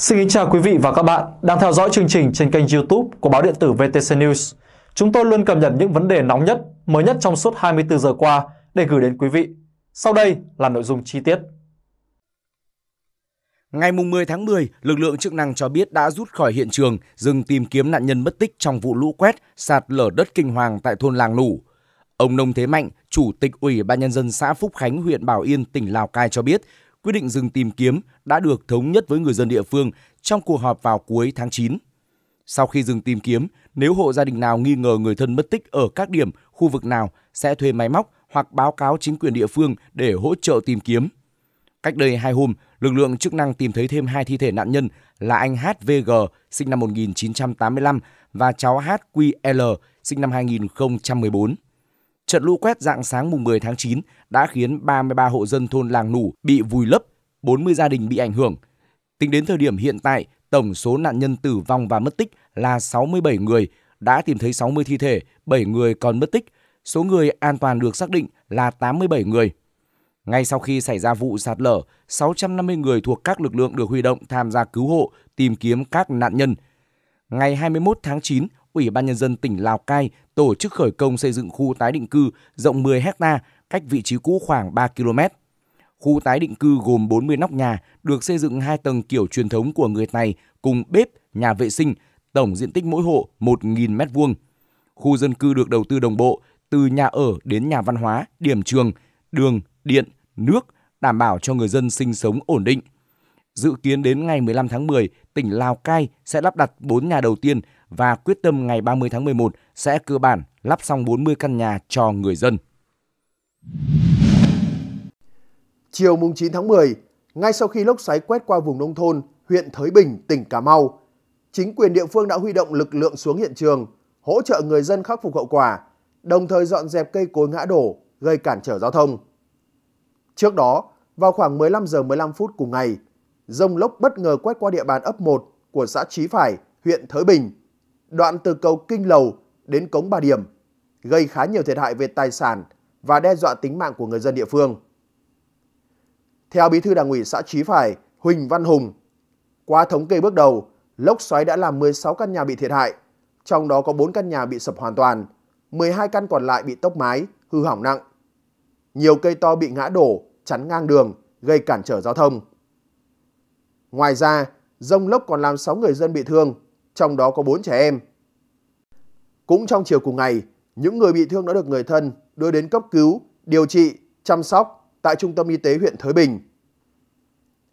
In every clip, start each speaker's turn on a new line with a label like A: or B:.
A: Xin kính chào quý vị và các bạn đang theo dõi chương trình trên kênh YouTube của báo điện tử VTC News. Chúng tôi luôn cập nhật những vấn đề nóng nhất, mới nhất trong suốt 24 giờ qua để gửi đến quý vị. Sau đây là nội dung chi tiết. Ngày 10 tháng 10, lực lượng chức năng cho biết đã rút khỏi hiện trường, dừng tìm kiếm nạn nhân mất tích trong vụ lũ quét, sạt lở đất kinh hoàng tại thôn Làng nủ. Ông Nông Thế Mạnh, Chủ tịch Ủy ban Nhân dân xã Phúc Khánh, huyện Bảo Yên, tỉnh Lào Cai cho biết, quyết định dừng tìm kiếm đã được thống nhất với người dân địa phương trong cuộc họp vào cuối tháng 9. Sau khi dừng tìm kiếm, nếu hộ gia đình nào nghi ngờ người thân mất tích ở các điểm, khu vực nào sẽ thuê máy móc hoặc báo cáo chính quyền địa phương để hỗ trợ tìm kiếm. Cách đây hai hôm, lực lượng chức năng tìm thấy thêm hai thi thể nạn nhân là anh HVG sinh năm 1985 và cháu HQL sinh năm 2014. Trận lũ quét dạng sáng mùng 10 tháng 9 đã khiến 33 hộ dân thôn làng Nủ bị vùi lấp, 40 gia đình bị ảnh hưởng. Tính đến thời điểm hiện tại, tổng số nạn nhân tử vong và mất tích là 67 người, đã tìm thấy 60 thi thể, 7 người còn mất tích. Số người an toàn được xác định là 87 người. Ngay sau khi xảy ra vụ sạt lở, 650 người thuộc các lực lượng được huy động tham gia cứu hộ, tìm kiếm các nạn nhân. Ngày 21 tháng 9, Ủy ban nhân dân tỉnh Lào Cai tổ chức khởi công xây dựng khu tái định cư rộng 10 ha cách vị trí cũ khoảng 3 km. Khu tái định cư gồm 40 nóc nhà, được xây dựng hai tầng kiểu truyền thống của người Tày cùng bếp, nhà vệ sinh, tổng diện tích mỗi hộ 1.000 m2. Khu dân cư được đầu tư đồng bộ từ nhà ở đến nhà văn hóa, điểm trường, đường, điện, nước, đảm bảo cho người dân sinh sống ổn định. Dự kiến đến ngày 15 tháng 10, tỉnh Lào Cai sẽ lắp đặt 4 nhà đầu tiên và quyết tâm ngày 30 tháng 11 sẽ cơ bản lắp xong 40 căn nhà cho người dân.
B: Chiều mùng 9 tháng 10, ngay sau khi lốc xoáy quét qua vùng nông thôn, huyện Thới Bình, tỉnh Cà Mau, chính quyền địa phương đã huy động lực lượng xuống hiện trường, hỗ trợ người dân khắc phục hậu quả, đồng thời dọn dẹp cây cối ngã đổ, gây cản trở giao thông. Trước đó, vào khoảng 15 giờ 15 phút cùng ngày, rông lốc bất ngờ quét qua địa bàn ấp 1 của xã Chí Phải, huyện Thới Bình, đoạn từ cầu Kinh Lầu đến cống Ba Điểm, gây khá nhiều thiệt hại về tài sản và đe dọa tính mạng của người dân địa phương. Theo bí thư đảng ủy xã Chí Phải, Huỳnh Văn Hùng, qua thống kê bước đầu, lốc xoáy đã làm 16 căn nhà bị thiệt hại, trong đó có 4 căn nhà bị sập hoàn toàn, 12 căn còn lại bị tốc mái, hư hỏng nặng. Nhiều cây to bị ngã đổ, chắn ngang đường, gây cản trở giao thông. Ngoài ra, rông lốc còn làm 6 người dân bị thương, trong đó có 4 trẻ em. Cũng trong chiều cùng ngày, những người bị thương đã được người thân đưa đến cấp cứu, điều trị, chăm sóc tại Trung tâm Y tế huyện Thới Bình.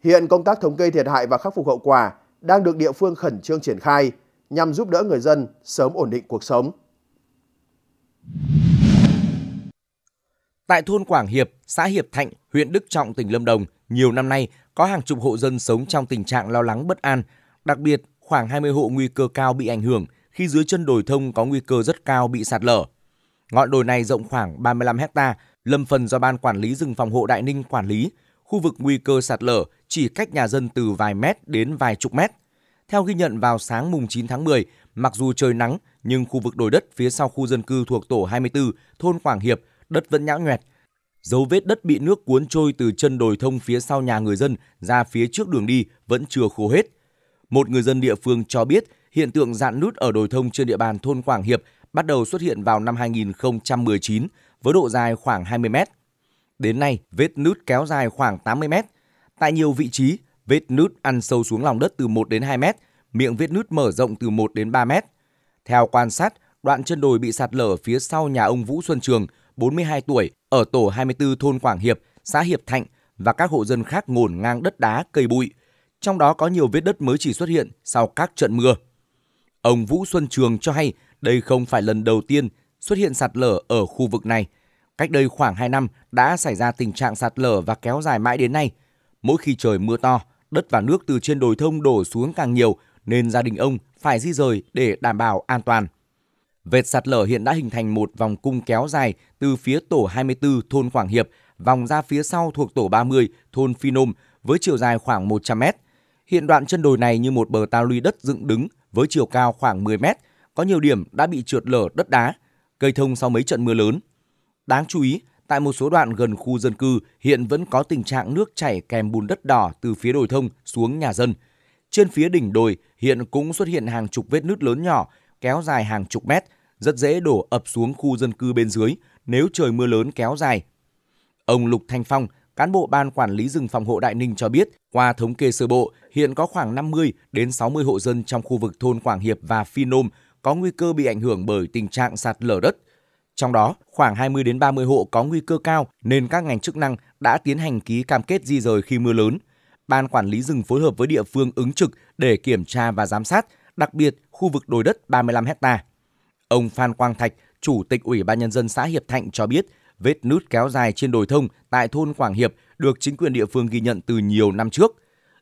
B: Hiện công tác thống kê thiệt hại và khắc phục hậu quả đang được địa phương khẩn trương triển khai nhằm giúp đỡ người dân sớm ổn định cuộc sống.
A: Tại thôn Quảng Hiệp, xã Hiệp Thạnh, huyện Đức Trọng, tỉnh Lâm Đồng, nhiều năm nay có hàng chục hộ dân sống trong tình trạng lo lắng bất an, đặc biệt khoảng 20 hộ nguy cơ cao bị ảnh hưởng khi dưới chân đồi thông có nguy cơ rất cao bị sạt lở. Ngọn đồi này rộng khoảng 35 hecta, lâm phần do Ban Quản lý rừng phòng hộ Đại Ninh quản lý. Khu vực nguy cơ sạt lở chỉ cách nhà dân từ vài mét đến vài chục mét. Theo ghi nhận vào sáng mùng 9 tháng 10, mặc dù trời nắng nhưng khu vực đồi đất phía sau khu dân cư thuộc tổ 24, thôn Quảng Hiệp, đất vẫn nhão nhoẹt. Dấu vết đất bị nước cuốn trôi từ chân đồi thông phía sau nhà người dân ra phía trước đường đi vẫn chưa khô hết một người dân địa phương cho biết hiện tượng dạn nứt ở đồi thông trên địa bàn thôn Quảng Hiệp bắt đầu xuất hiện vào năm 2019 với độ dài khoảng 20 mét. Đến nay, vết nứt kéo dài khoảng 80 mét. Tại nhiều vị trí, vết nứt ăn sâu xuống lòng đất từ 1 đến 2 mét, miệng vết nứt mở rộng từ 1 đến 3 mét. Theo quan sát, đoạn chân đồi bị sạt lở phía sau nhà ông Vũ Xuân Trường, 42 tuổi, ở tổ 24 thôn Quảng Hiệp, xã Hiệp Thạnh và các hộ dân khác ngổn ngang đất đá, cây bụi – trong đó có nhiều vết đất mới chỉ xuất hiện sau các trận mưa. Ông Vũ Xuân Trường cho hay đây không phải lần đầu tiên xuất hiện sạt lở ở khu vực này. Cách đây khoảng 2 năm đã xảy ra tình trạng sạt lở và kéo dài mãi đến nay. Mỗi khi trời mưa to, đất và nước từ trên đồi thông đổ xuống càng nhiều nên gia đình ông phải di rời để đảm bảo an toàn. Vệt sạt lở hiện đã hình thành một vòng cung kéo dài từ phía tổ 24 thôn Quảng Hiệp vòng ra phía sau thuộc tổ 30 thôn Phi Nôm với chiều dài khoảng 100 mét. Hiện đoạn chân đồi này như một bờ ta luy đất dựng đứng với chiều cao khoảng 10 mét, có nhiều điểm đã bị trượt lở đất đá, cây thông sau mấy trận mưa lớn. Đáng chú ý, tại một số đoạn gần khu dân cư hiện vẫn có tình trạng nước chảy kèm bùn đất đỏ từ phía đồi thông xuống nhà dân. Trên phía đỉnh đồi hiện cũng xuất hiện hàng chục vết nứt lớn nhỏ kéo dài hàng chục mét, rất dễ đổ ập xuống khu dân cư bên dưới nếu trời mưa lớn kéo dài. Ông Lục Thanh Phong, Cán bộ Ban Quản lý rừng phòng hộ Đại Ninh cho biết, qua thống kê sơ bộ, hiện có khoảng 50 đến 60 hộ dân trong khu vực thôn Quảng Hiệp và Phi Nôm có nguy cơ bị ảnh hưởng bởi tình trạng sạt lở đất. Trong đó, khoảng 20 đến 30 hộ có nguy cơ cao nên các ngành chức năng đã tiến hành ký cam kết di rời khi mưa lớn. Ban quản lý rừng phối hợp với địa phương ứng trực để kiểm tra và giám sát, đặc biệt khu vực đồi đất 35 hecta. Ông Phan Quang Thạch, Chủ tịch Ủy ban Nhân dân xã Hiệp Thạnh cho biết, Vết nứt kéo dài trên đồi thông tại thôn Quảng Hiệp được chính quyền địa phương ghi nhận từ nhiều năm trước.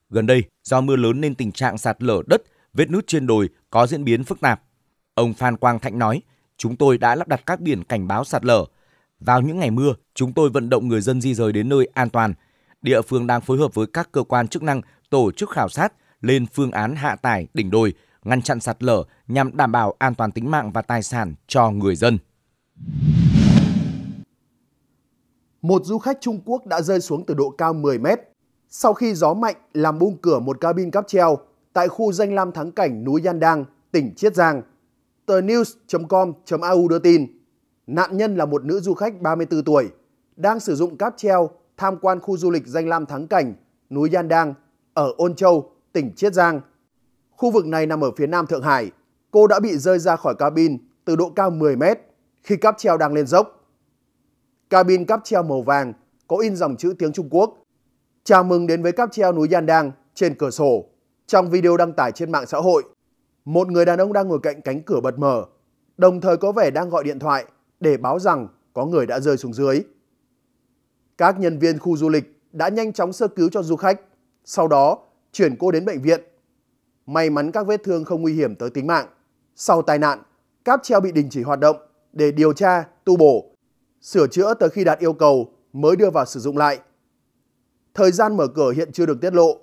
A: Gần đây, do mưa lớn nên tình trạng sạt lở đất, vết nứt trên đồi có diễn biến phức tạp. Ông Phan Quang Thạnh nói, chúng tôi đã lắp đặt các biển cảnh báo sạt lở. Vào những ngày mưa, chúng tôi vận động người dân di rời đến nơi an toàn. Địa phương đang phối hợp với các cơ quan chức năng tổ chức khảo sát lên phương án hạ tải đỉnh đồi, ngăn chặn sạt lở nhằm đảm bảo an toàn tính mạng và tài sản cho người dân
B: một du khách Trung Quốc đã rơi xuống từ độ cao 10 mét. Sau khi gió mạnh làm bung cửa một cabin cáp treo tại khu danh lam thắng cảnh núi Yan Đang, tỉnh Chiết Giang. Tờ news.com.au đưa tin, nạn nhân là một nữ du khách 34 tuổi, đang sử dụng cáp treo tham quan khu du lịch danh lam thắng cảnh núi Yan Đang ở Ôn Châu, tỉnh Chiết Giang. Khu vực này nằm ở phía nam Thượng Hải. Cô đã bị rơi ra khỏi cabin từ độ cao 10 mét khi cáp treo đang lên dốc. Cabin cáp treo màu vàng có in dòng chữ tiếng Trung Quốc. Chào mừng đến với cáp treo núi Yandang trên cửa sổ. Trong video đăng tải trên mạng xã hội, một người đàn ông đang ngồi cạnh cánh cửa bật mở, đồng thời có vẻ đang gọi điện thoại để báo rằng có người đã rơi xuống dưới. Các nhân viên khu du lịch đã nhanh chóng sơ cứu cho du khách, sau đó chuyển cô đến bệnh viện. May mắn các vết thương không nguy hiểm tới tính mạng. Sau tai nạn, cáp treo bị đình chỉ hoạt động để điều tra, tu bổ sửa chữa tới khi đạt yêu cầu mới đưa vào sử dụng lại. Thời gian mở cửa hiện chưa được tiết lộ.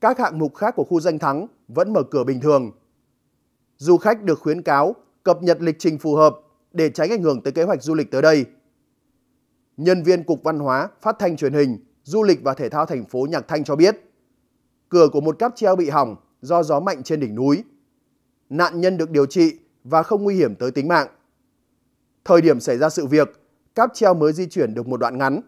B: Các hạng mục khác của khu danh thắng vẫn mở cửa bình thường. Du khách được khuyến cáo cập nhật lịch trình phù hợp để tránh ảnh hưởng tới kế hoạch du lịch tới đây. Nhân viên Cục Văn hóa, Phát thanh truyền hình, Du lịch và Thể thao thành phố Nhạc Thanh cho biết, cửa của một cáp treo bị hỏng do gió mạnh trên đỉnh núi. Nạn nhân được điều trị và không nguy hiểm tới tính mạng. Thời điểm xảy ra sự việc, cáp treo mới di chuyển được một đoạn ngắn.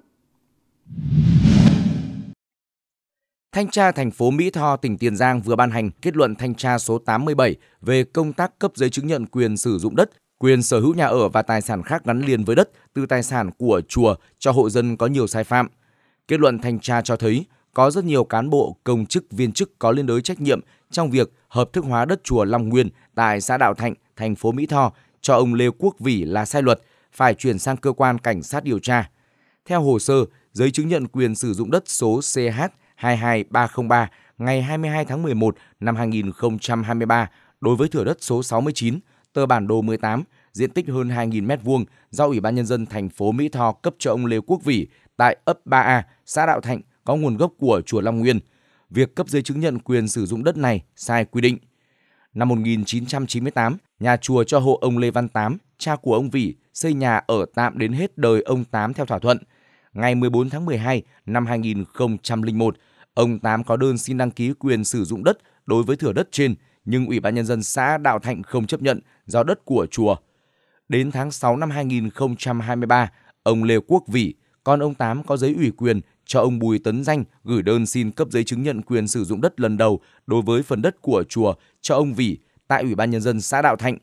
A: Thanh tra thành phố Mỹ Tho, tỉnh Tiền Giang vừa ban hành kết luận thanh tra số 87 về công tác cấp giấy chứng nhận quyền sử dụng đất, quyền sở hữu nhà ở và tài sản khác gắn liền với đất từ tài sản của chùa cho hộ dân có nhiều sai phạm. Kết luận thanh tra cho thấy có rất nhiều cán bộ, công chức, viên chức có liên đới trách nhiệm trong việc hợp thức hóa đất chùa Long Nguyên tại xã Đạo Thạnh, thành phố Mỹ Tho cho ông Lê Quốc Vĩ là sai luật – phải chuyển sang cơ quan cảnh sát điều tra. Theo hồ sơ, giấy chứng nhận quyền sử dụng đất số CH22303 ngày 22 tháng 11 năm 2023 đối với thửa đất số 69, tờ bản đồ 18, diện tích hơn 2.000 m2 do Ủy ban Nhân dân thành phố Mỹ Tho cấp cho ông Lê Quốc Vĩ tại ấp 3A, xã Đạo Thạnh có nguồn gốc của chùa Long Nguyên. Việc cấp giấy chứng nhận quyền sử dụng đất này sai quy định. Năm 1998, nhà chùa cho hộ ông Lê Văn Tám, cha của ông Vĩ, xây nhà ở tạm đến hết đời ông Tám theo thỏa thuận. Ngày 14 tháng 12 năm 2001, ông Tám có đơn xin đăng ký quyền sử dụng đất đối với thửa đất trên, nhưng Ủy ban Nhân dân xã Đạo Thạnh không chấp nhận do đất của chùa. Đến tháng 6 năm 2023, ông Lê Quốc Vĩ, con ông Tám có giấy ủy quyền cho ông Bùi Tấn Danh gửi đơn xin cấp giấy chứng nhận quyền sử dụng đất lần đầu đối với phần đất của chùa cho ông Vĩ tại Ủy ban Nhân dân xã Đạo Thạnh.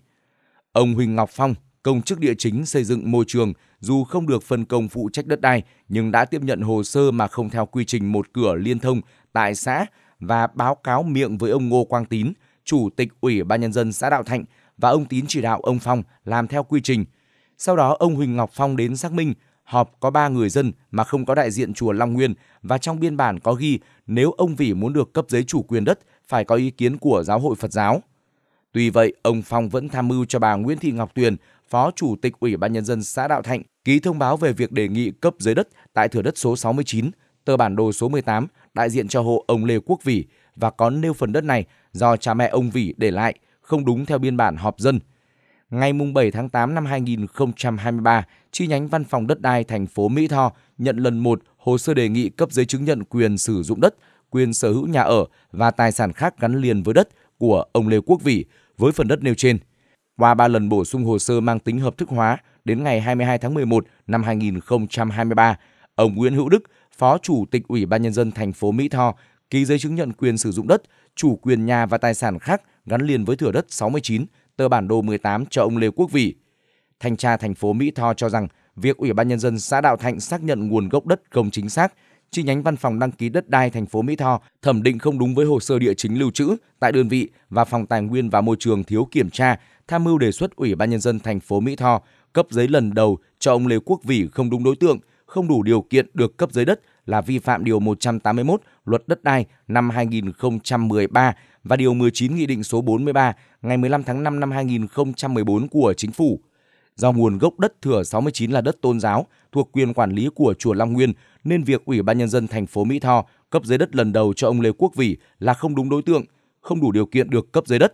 A: Ông Huỳnh Ngọc Phong, công chức địa chính xây dựng môi trường dù không được phân công phụ trách đất đai nhưng đã tiếp nhận hồ sơ mà không theo quy trình một cửa liên thông tại xã và báo cáo miệng với ông Ngô Quang Tín, chủ tịch Ủy ban nhân dân xã Đạo Thạnh và ông Tín chỉ đạo ông Phong làm theo quy trình. Sau đó ông Huỳnh Ngọc Phong đến xác minh, họp có 3 người dân mà không có đại diện chùa Long Nguyên và trong biên bản có ghi nếu ông Vĩ muốn được cấp giấy chủ quyền đất phải có ý kiến của giáo hội Phật giáo. Tuy vậy, ông Phong vẫn tham mưu cho bà Nguyễn Thị Ngọc Tuyền Phó Chủ tịch Ủy ban Nhân dân xã Đạo Thạnh ký thông báo về việc đề nghị cấp giấy đất tại thửa đất số 69, tờ bản đồ số 18 đại diện cho hộ ông Lê Quốc Vĩ và có nêu phần đất này do cha mẹ ông Vĩ để lại không đúng theo biên bản họp dân. Ngày 7 tháng 8 năm 2023, chi nhánh văn phòng đất đai thành phố Mỹ Tho nhận lần một hồ sơ đề nghị cấp giấy chứng nhận quyền sử dụng đất, quyền sở hữu nhà ở và tài sản khác gắn liền với đất của ông Lê Quốc Vĩ với phần đất nêu trên qua 3 lần bổ sung hồ sơ mang tính hợp thức hóa đến ngày 22 tháng 11 năm 2023, ông Nguyễn Hữu Đức, Phó Chủ tịch Ủy ban nhân dân thành phố Mỹ Tho ký giấy chứng nhận quyền sử dụng đất, chủ quyền nhà và tài sản khác gắn liền với thửa đất 69, tờ bản đồ 18 cho ông Lê Quốc Vĩ. Thanh tra thành phố Mỹ Tho cho rằng việc Ủy ban nhân dân xã Đạo Thạnh xác nhận nguồn gốc đất không chính xác, chi nhánh văn phòng đăng ký đất đai thành phố Mỹ Tho thẩm định không đúng với hồ sơ địa chính lưu trữ tại đơn vị và phòng tài nguyên và môi trường thiếu kiểm tra, tham mưu đề xuất Ủy ban nhân dân thành phố Mỹ Tho cấp giấy lần đầu cho ông Lê Quốc Vĩ không đúng đối tượng, không đủ điều kiện được cấp giấy đất là vi phạm điều 181 Luật đất đai năm 2013 và điều 19 Nghị định số 43 ngày 15 tháng 5 năm 2014 của Chính phủ. Do nguồn gốc đất thừa 69 là đất tôn giáo thuộc quyền quản lý của chùa Long Nguyên nên việc Ủy ban nhân dân thành phố Mỹ Tho cấp giấy đất lần đầu cho ông Lê Quốc Vĩ là không đúng đối tượng, không đủ điều kiện được cấp giấy đất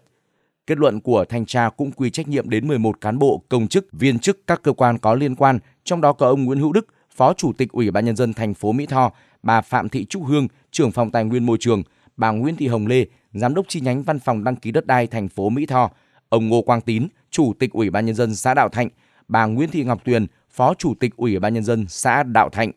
A: Kết luận của thanh tra cũng quy trách nhiệm đến 11 cán bộ, công chức, viên chức các cơ quan có liên quan, trong đó có ông Nguyễn Hữu Đức, Phó Chủ tịch Ủy ban nhân dân thành phố Mỹ Tho, bà Phạm Thị Trúc Hương, trưởng phòng tài nguyên môi trường, bà Nguyễn Thị Hồng Lê, giám đốc chi nhánh văn phòng đăng ký đất đai thành phố Mỹ Tho, ông Ngô Quang Tín, Chủ tịch Ủy ban nhân dân xã Đạo Thạnh, bà Nguyễn Thị Ngọc Tuyền, Phó Chủ tịch Ủy ban nhân dân xã Đạo Thạnh.